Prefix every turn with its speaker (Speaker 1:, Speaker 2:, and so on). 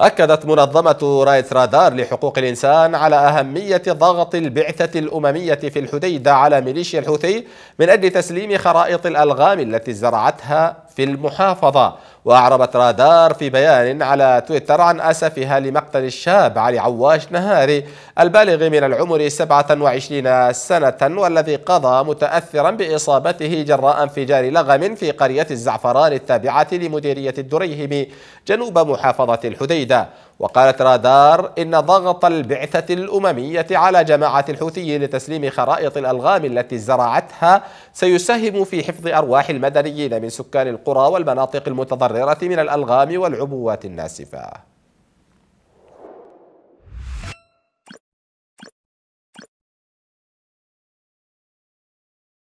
Speaker 1: أكدت منظمة رايتس رادار لحقوق الإنسان على أهمية ضغط البعثة الأممية في الحديدة على ميليشيا الحوثي من أجل تسليم خرائط الألغام التي زرعتها في المحافظة وأعربت رادار في بيان على تويتر عن أسفها لمقتل الشاب علي عواش نهاري البالغ من العمر 27 سنة والذي قضى متأثرا بإصابته جراء انفجار لغم في قرية الزعفران التابعة لمديرية الدريهم جنوب محافظة الحديدة وقالت رادار إن ضغط البعثة الأممية على جماعة الحوثيين لتسليم خرائط الألغام التي زرعتها سيساهم في حفظ أرواح المدنيين من سكان القرى والمناطق المتضررة من الألغام والعبوات الناسفة